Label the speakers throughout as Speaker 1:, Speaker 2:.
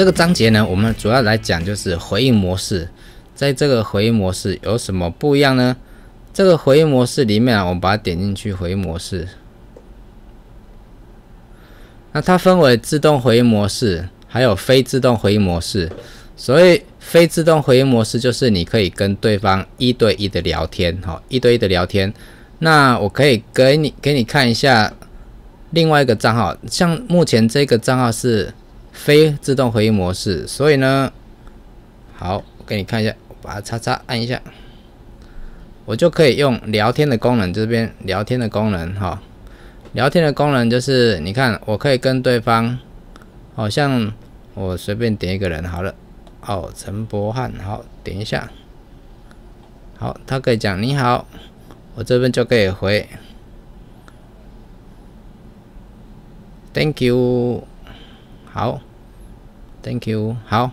Speaker 1: 这个章节呢，我们主要来讲就是回应模式。在这个回应模式有什么不一样呢？这个回应模式里面啊，我们把它点进去回应模式。那它分为自动回应模式，还有非自动回应模式。所谓非自动回应模式，就是你可以跟对方一对一的聊天，哈，一对一的聊天。那我可以给你给你看一下另外一个账号，像目前这个账号是。非自动回应模式，所以呢，好，我给你看一下，把它叉叉按一下，我就可以用聊天的功能，这边聊天的功能，哈，聊天的功能就是，你看，我可以跟对方，好像我随便点一个人，好了，哦，陈博瀚，好，点一下，好，他可以讲你好，我这边就可以回，Thank you，好。Thank you。好，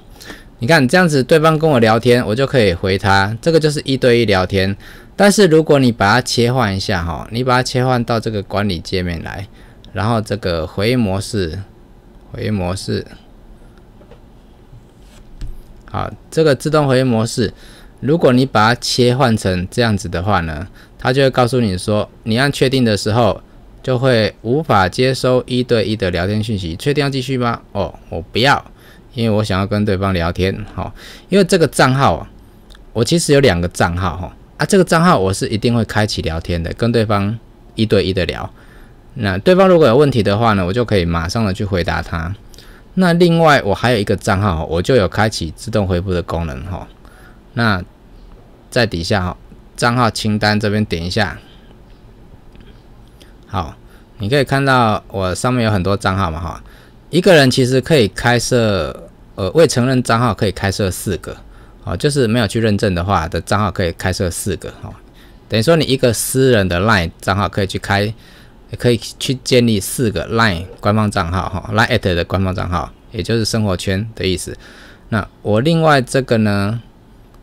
Speaker 1: 你看这样子，对方跟我聊天，我就可以回他。这个就是一对一聊天。但是如果你把它切换一下哈，你把它切换到这个管理界面来，然后这个回音模式，回音模式，好，这个自动回音模式，如果你把它切换成这样子的话呢，它就会告诉你说，你按确定的时候就会无法接收一对一的聊天讯息。确定要继续吗？哦，我不要。因为我想要跟对方聊天，好，因为这个账号，我其实有两个账号，哈，啊，这个账号我是一定会开启聊天的，跟对方一对一的聊，那对方如果有问题的话呢，我就可以马上的去回答他，那另外我还有一个账号，我就有开启自动回复的功能，哈，那在底下哈，账号清单这边点一下，好，你可以看到我上面有很多账号嘛，哈。一个人其实可以开设，呃，未承认账号可以开设四个，啊，就是没有去认证的话的账号可以开设四个，哦，等于说你一个私人的 Line 账号可以去开，也可以去建立四个 Line 官方账号，哈，Line at 的官方账号，也就是生活圈的意思。那我另外这个呢，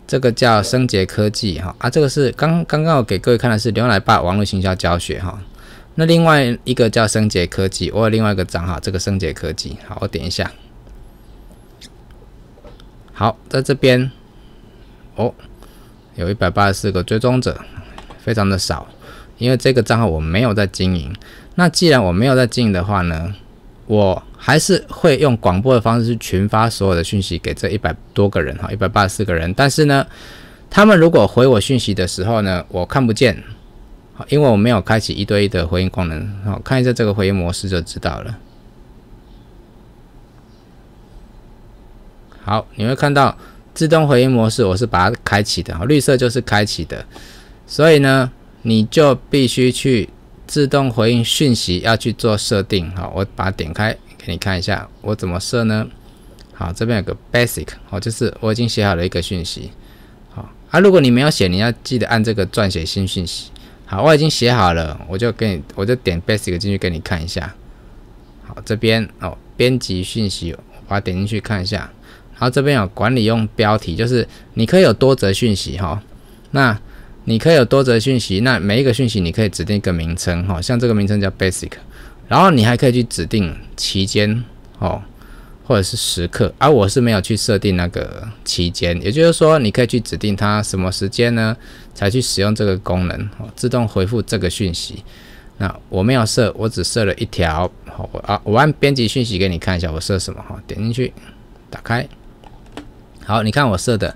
Speaker 1: 这个叫升杰科技，哈，啊，这个是刚刚刚我给各位看的是牛奶霸网络营销教学，哈。那另外一个叫升杰科技，我有另外一个账号，这个升杰科技，好，我点一下，好，在这边，哦，有一百八十四个追踪者，非常的少，因为这个账号我没有在经营。那既然我没有在经营的话呢，我还是会用广播的方式去群发所有的讯息给这一百多个人哈，一百八十个人，但是呢，他们如果回我讯息的时候呢，我看不见。好，因为我没有开启一对一的回应功能，好，看一下这个回应模式就知道了。好，你会看到自动回应模式我是把它开启的，绿色就是开启的。所以呢，你就必须去自动回应讯息要去做设定，好，我把它点开给你看一下，我怎么设呢？好，这边有个 Basic，好，就是我已经写好了一个讯息，好，啊，如果你没有写，你要记得按这个撰写新讯息。好，我已经写好了，我就给你，我就点 Basic 进去给你看一下。好，这边哦，编辑讯息，我点进去看一下。好，这边有管理用标题，就是你可以有多则讯息哈。那你可以有多则讯息，那每一个讯息你可以指定一个名称哈，像这个名称叫 Basic，然后你还可以去指定期间哦。或者是时刻，而我是没有去设定那个期间，也就是说，你可以去指定它什么时间呢，才去使用这个功能，自动回复这个讯息。那我没有设，我只设了一条。好啊，我按编辑讯息给你看一下，我设什么哈？点进去，打开。好，你看我设的。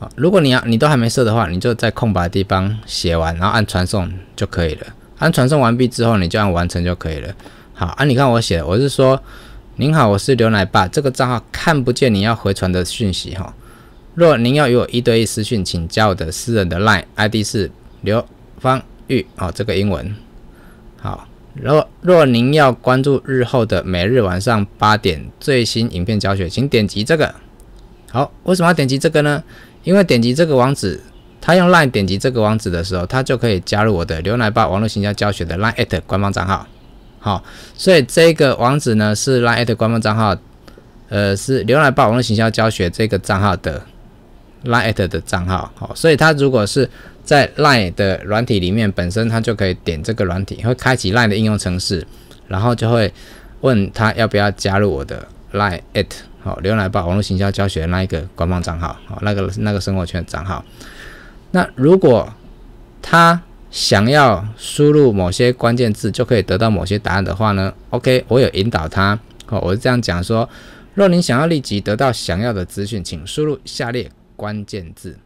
Speaker 1: 啊，如果你要你都还没设的话，你就在空白的地方写完，然后按传送就可以了。按传送完毕之后，你就按完成就可以了。好啊，你看我写的，我是说。您好，我是刘奶爸，这个账号看不见你要回传的讯息哈。若您要与我一对一私讯请加我的私人的 line ID 是刘芳玉啊，这个英文。好，若若您要关注日后的每日晚上八点最新影片教学，请点击这个。好，为什么要点击这个呢？因为点击这个网址，他用 line 点击这个网址的时候，他就可以加入我的刘奶爸网络形象教学的 line 艾特官方账号。好，所以这个网址呢是 l i 赖艾特官方账号，呃，是“浏览报网络行销教学”这个账号的 l line 艾特的账号。好，所以他如果是在 Line 的软体里面，本身他就可以点这个软体，会开启 Line 的应用程式，然后就会问他要不要加入我的 Line at 好，“浏览报网络行销教学”那一个官方账号，好，那个那个生活圈账号。那如果他想要输入某些关键字就可以得到某些答案的话呢？OK，我有引导他，哦，我是这样讲说：若您想要立即得到想要的资讯，请输入下列关键字。